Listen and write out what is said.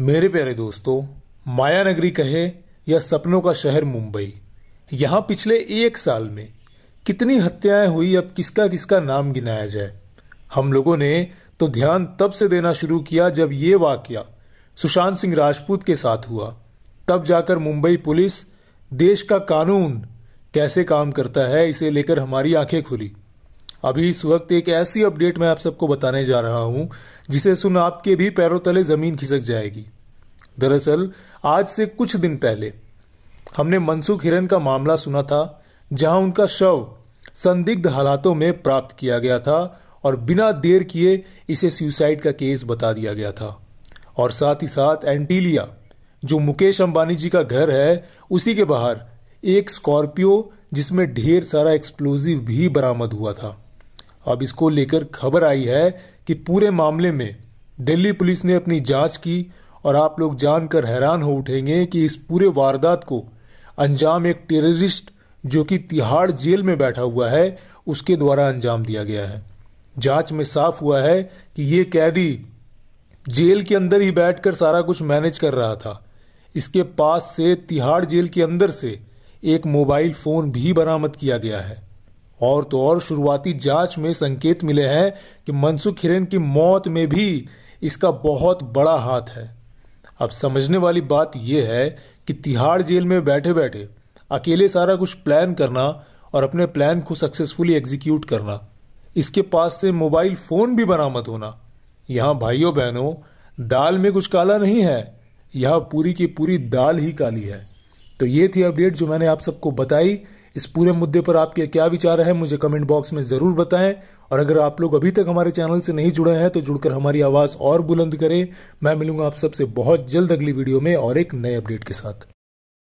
मेरे प्यारे दोस्तों माया नगरी कहे या सपनों का शहर मुंबई यहाँ पिछले एक साल में कितनी हत्याएं हुई अब किसका किसका नाम गिनाया जाए हम लोगों ने तो ध्यान तब से देना शुरू किया जब ये वाक्य सुशांत सिंह राजपूत के साथ हुआ तब जाकर मुंबई पुलिस देश का कानून कैसे काम करता है इसे लेकर हमारी आंखें खुली अभी इस वक्त एक ऐसी अपडेट मैं आप सबको बताने जा रहा हूं जिसे सुन आपके भी पैरों तले ज़मीन खिसक जाएगी दरअसल आज से कुछ दिन पहले हमने मनसुख हिरन का मामला सुना था जहां उनका शव संदिग्ध हालातों में प्राप्त किया गया था और बिना देर किए इसे सुसाइड का केस बता दिया गया था और साथ ही साथ एंटीलिया जो मुकेश अंबानी जी का घर है उसी के बाहर एक स्कॉर्पियो जिसमें ढेर सारा एक्सप्लोजिव भी बरामद हुआ था अब इसको लेकर खबर आई है कि पूरे मामले में दिल्ली पुलिस ने अपनी जांच की और आप लोग जानकर हैरान हो उठेंगे कि इस पूरे वारदात को अंजाम एक टेररिस्ट जो कि तिहाड़ जेल में बैठा हुआ है उसके द्वारा अंजाम दिया गया है जांच में साफ हुआ है कि ये कैदी जेल के अंदर ही बैठकर सारा कुछ मैनेज कर रहा था इसके पास से तिहाड़ जेल के अंदर से एक मोबाइल फ़ोन भी बरामद किया गया है और तो और शुरुआती जांच में संकेत मिले हैं कि मनसुख हिरेन की मौत में भी इसका बहुत बड़ा हाथ है अब समझने वाली बात यह है कि तिहाड़ जेल में बैठे बैठे अकेले सारा कुछ प्लान करना और अपने प्लान को सक्सेसफुली एग्जीक्यूट करना इसके पास से मोबाइल फ़ोन भी बरामद होना यहाँ भाइयों बहनों दाल में कुछ काला नहीं है यहाँ पूरी की पूरी दाल ही काली है तो ये थी अपडेट जो मैंने आप सबको बताई इस पूरे मुद्दे पर आपके क्या विचार है मुझे कमेंट बॉक्स में ज़रूर बताएं और अगर आप लोग अभी तक हमारे चैनल से नहीं जुड़े हैं तो जुड़कर हमारी आवाज़ और बुलंद करें मैं मिलूंगा आप सबसे बहुत जल्द अगली वीडियो में और एक नए अपडेट के साथ